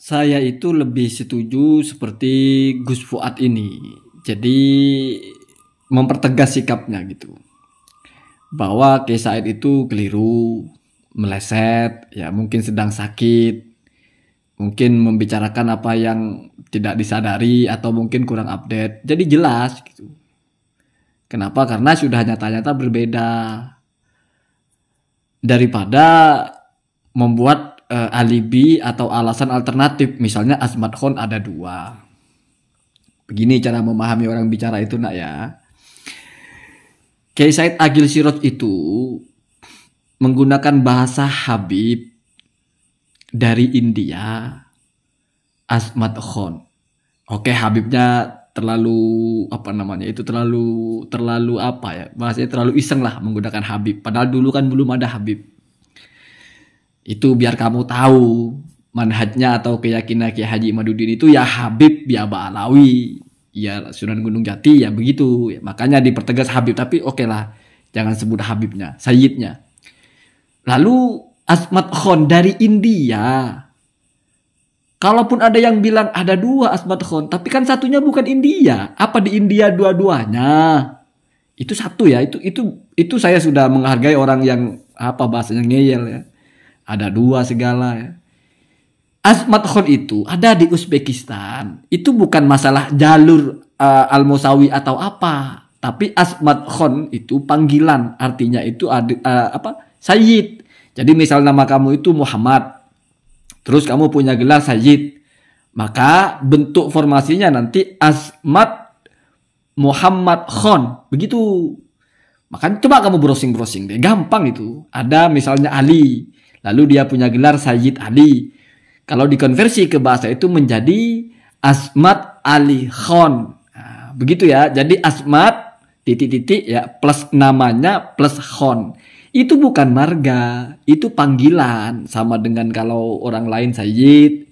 saya itu lebih setuju seperti Gus Fuad ini. Jadi mempertegas sikapnya gitu. Bahwa Kiai Said itu keliru, meleset, ya mungkin sedang sakit, mungkin membicarakan apa yang tidak disadari atau mungkin kurang update. Jadi jelas gitu. Kenapa? Karena sudah nyata-nyata berbeda daripada membuat uh, alibi atau alasan alternatif. Misalnya Asmat Khon ada dua. Begini cara memahami orang bicara itu nak ya. Kiai Said Agil Sirot itu menggunakan bahasa Habib dari India Asmat Khon. Oke, Habibnya terlalu apa namanya itu terlalu terlalu apa ya bahasanya terlalu iseng lah menggunakan Habib padahal dulu kan belum ada Habib itu biar kamu tahu manhajnya atau keyakinan Kiai Haji Madudin itu ya Habib ya Ba'alawi ya Sunan Gunung Jati ya begitu makanya dipertegas Habib tapi oke okay lah jangan sebut Habibnya Sayyidnya lalu Asmat Khan dari India Kalaupun ada yang bilang ada dua Asmat Khan, tapi kan satunya bukan India. Apa di India dua-duanya? Itu satu ya. Itu itu itu saya sudah menghargai orang yang apa bahasanya ngeyel ya ada dua segala ya. Asmat Khan itu ada di Uzbekistan. Itu bukan masalah jalur uh, Al-Musawi atau apa, tapi Asmat Khan itu panggilan, artinya itu ada uh, eh, apa? Sayyid. Jadi misal nama kamu itu Muhammad. Terus kamu punya gelar Sayyid. Maka bentuk formasinya nanti Asmat Muhammad Khan. Begitu. Maka coba kamu browsing-browsing deh, gampang itu. Ada misalnya Ali, Lalu dia punya gelar Sayyid Ali. Kalau dikonversi ke bahasa itu menjadi Asmat Ali Khan. Nah, begitu ya. Jadi Asmat titik-titik ya plus namanya plus Khan. Itu bukan marga, itu panggilan sama dengan kalau orang lain Sayyid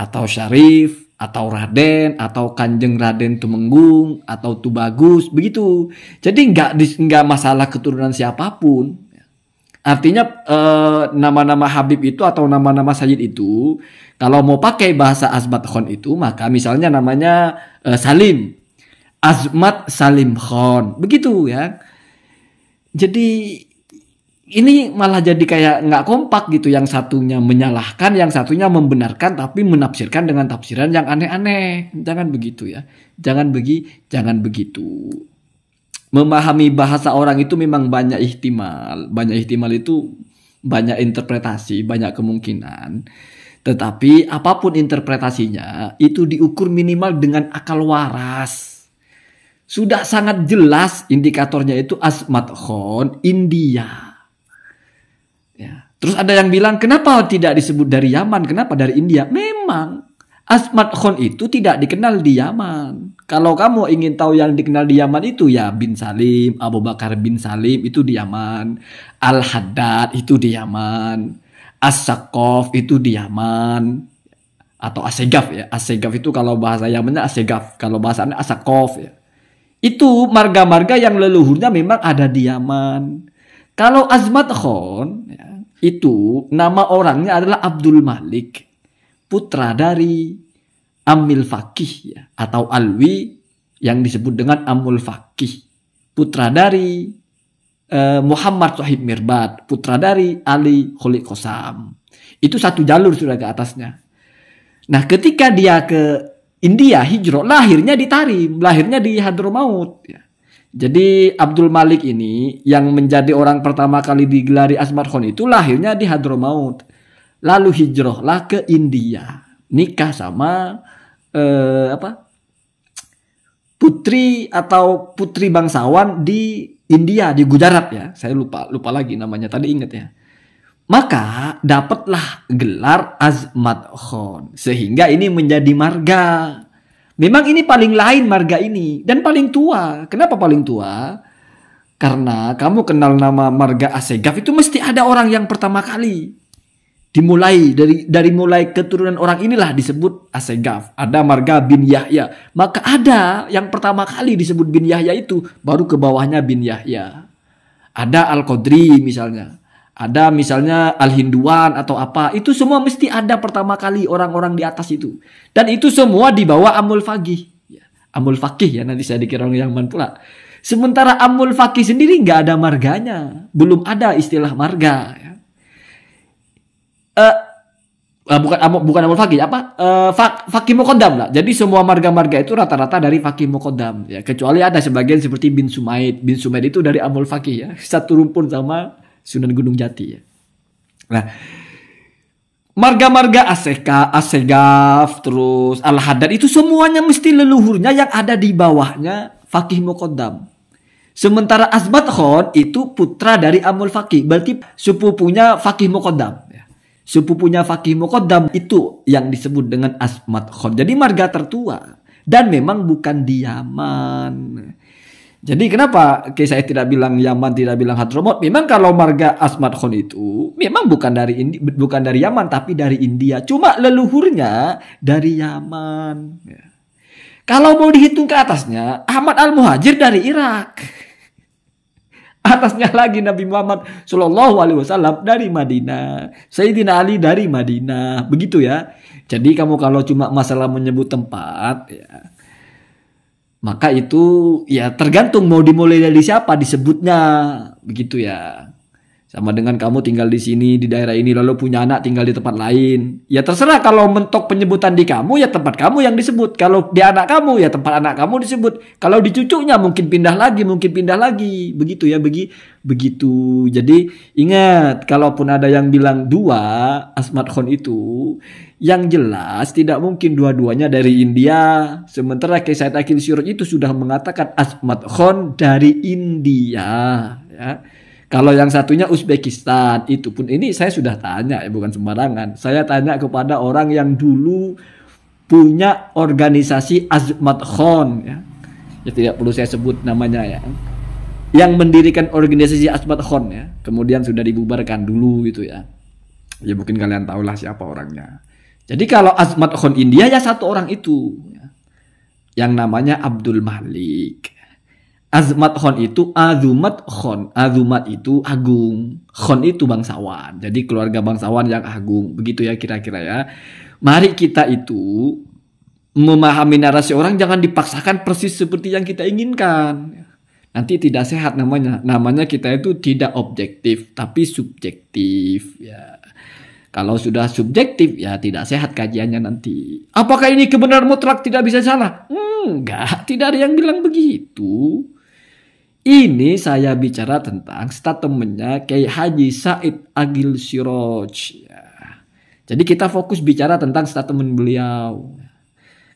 atau Syarif atau Raden atau Kanjeng Raden Tumenggung atau Tubagus begitu. Jadi nggak nggak masalah keturunan siapapun. Artinya eh, nama-nama eh, Habib itu atau nama-nama Sayyid itu kalau mau pakai bahasa Azmat Khan itu maka misalnya namanya eh, Salim. Azmat Salim Khan. Begitu ya. Jadi ini malah jadi kayak nggak kompak gitu yang satunya menyalahkan yang satunya membenarkan tapi menafsirkan dengan tafsiran yang aneh-aneh jangan begitu ya jangan begi jangan begitu memahami bahasa orang itu memang banyak ihtimal. Banyak ihtimal itu banyak interpretasi, banyak kemungkinan. Tetapi apapun interpretasinya itu diukur minimal dengan akal waras. Sudah sangat jelas indikatornya itu asmat khon India. Ya. Terus ada yang bilang kenapa tidak disebut dari Yaman, kenapa dari India? Memang Asmat Khon itu tidak dikenal di Yaman. Kalau kamu ingin tahu yang dikenal di Yaman itu ya bin Salim, Abu Bakar bin Salim itu di Yaman, Al Haddad itu di Yaman, as itu di Yaman atau Asegaf ya. Asegaf itu kalau bahasa Yamannya Asegaf, kalau bahasanya Asakov ya. Itu marga-marga yang leluhurnya memang ada di Yaman. Kalau Azmat Khon ya, itu nama orangnya adalah Abdul Malik putra dari Amil Fakih ya, atau Alwi yang disebut dengan Amul Fakih, putra dari eh, Muhammad Sohib Mirbat, putra dari Ali Khulik Kosam. Itu satu jalur sudah ke atasnya. Nah, ketika dia ke India hijrah, lahirnya di Tarim, lahirnya di Hadramaut ya. Jadi Abdul Malik ini yang menjadi orang pertama kali digelari Asmar Khan itu lahirnya di Hadramaut lalu hijrahlah ke India nikah sama eh, apa putri atau putri bangsawan di India di Gujarat ya saya lupa lupa lagi namanya tadi ingat ya maka dapatlah gelar Azmat Khan sehingga ini menjadi marga memang ini paling lain marga ini dan paling tua kenapa paling tua karena kamu kenal nama marga Asegaf itu mesti ada orang yang pertama kali dimulai dari dari mulai keturunan orang inilah disebut Asegaf, ada marga bin Yahya. Maka ada yang pertama kali disebut bin Yahya itu baru ke bawahnya bin Yahya. Ada al Qodri misalnya. Ada misalnya Al-Hinduan atau apa. Itu semua mesti ada pertama kali orang-orang di atas itu. Dan itu semua di bawah Amul Fagih. Ya, Amul Fakih ya nanti saya dikira orang yang pula. Sementara Amul Fakih sendiri nggak ada marganya. Belum ada istilah marga uh, bukan bukan amul fakih apa uh, fakih mukodam lah jadi semua marga-marga itu rata-rata dari fakih mukodam ya kecuali ada sebagian seperti bin sumaid bin sumaid itu dari amul fakih ya satu rumpun sama sunan gunung jati ya nah marga-marga aseka asegaf terus al hadad itu semuanya mesti leluhurnya yang ada di bawahnya fakih mukodam sementara asbat khon itu putra dari amul fakih berarti sepupunya fakih Mokodam. Sepupunya Fakih Muqaddam itu yang disebut dengan Asmat Khon. Jadi marga tertua. Dan memang bukan di Yaman. Jadi kenapa okay, saya tidak bilang Yaman, tidak bilang Hadramaut? Memang kalau marga Asmat Khon itu memang bukan dari Indi, bukan dari Yaman tapi dari India. Cuma leluhurnya dari Yaman. Ya. Kalau mau dihitung ke atasnya, Ahmad Al Muhajir dari Irak atasnya lagi Nabi Muhammad Shallallahu Alaihi Wasallam dari Madinah, Sayyidina Ali dari Madinah, begitu ya. Jadi kamu kalau cuma masalah menyebut tempat, ya, maka itu ya tergantung mau dimulai dari siapa disebutnya, begitu ya. Sama dengan kamu tinggal di sini, di daerah ini, lalu punya anak tinggal di tempat lain. Ya terserah kalau mentok penyebutan di kamu, ya tempat kamu yang disebut. Kalau di anak kamu, ya tempat anak kamu disebut. Kalau di cucunya mungkin pindah lagi, mungkin pindah lagi. Begitu ya, begi, begitu. Jadi ingat, kalaupun ada yang bilang dua, Asmat Khan itu, yang jelas tidak mungkin dua-duanya dari India. Sementara Kisah Akil Syurut itu sudah mengatakan Asmat Khan dari India. Ya. Kalau yang satunya Uzbekistan, itu pun ini saya sudah tanya, ya bukan sembarangan. Saya tanya kepada orang yang dulu punya organisasi Azmat Khon, ya. ya tidak perlu saya sebut namanya ya. Yang mendirikan organisasi Azmat Khon ya, kemudian sudah dibubarkan dulu gitu ya. Ya mungkin kalian tahulah siapa orangnya. Jadi kalau Azmat Khon India ya satu orang itu, ya. yang namanya Abdul Malik. Azmat khon itu azumat khon. Azumat itu agung. Khon itu bangsawan. Jadi keluarga bangsawan yang agung. Begitu ya kira-kira ya. Mari kita itu memahami narasi orang jangan dipaksakan persis seperti yang kita inginkan. Nanti tidak sehat namanya. Namanya kita itu tidak objektif tapi subjektif ya. Kalau sudah subjektif ya tidak sehat kajiannya nanti. Apakah ini kebenaran mutlak tidak bisa salah? Hmm, enggak, tidak ada yang bilang begitu. Ini saya bicara tentang statementnya Kiai Haji Said Agil Siroj. Ya. Jadi kita fokus bicara tentang statement beliau.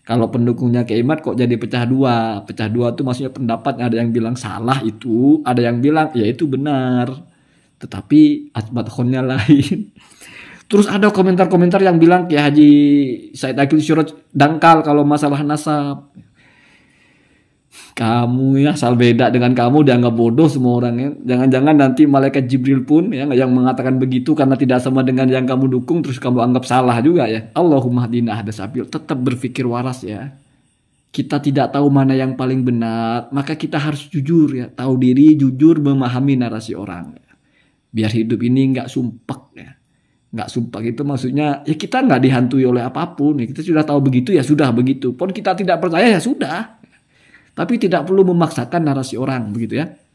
Kalau pendukungnya Kiai Mat kok jadi pecah dua. Pecah dua itu maksudnya pendapat ada yang bilang salah itu, ada yang bilang ya itu benar. Tetapi asbat khonnya lain. Terus ada komentar-komentar yang bilang Kiai Haji Said Agil Siroj dangkal kalau masalah nasab kamu ya asal beda dengan kamu dianggap bodoh semua orang ya. Jangan-jangan nanti malaikat Jibril pun ya yang mengatakan begitu karena tidak sama dengan yang kamu dukung terus kamu anggap salah juga ya. Allahumma dina hadasabil tetap berpikir waras ya. Kita tidak tahu mana yang paling benar, maka kita harus jujur ya, tahu diri, jujur memahami narasi orang. Ya. Biar hidup ini nggak sumpek ya nggak sumpah itu maksudnya ya kita nggak dihantui oleh apapun ya kita sudah tahu begitu ya sudah begitu pun kita tidak percaya ya sudah tapi tidak perlu memaksakan narasi orang begitu ya.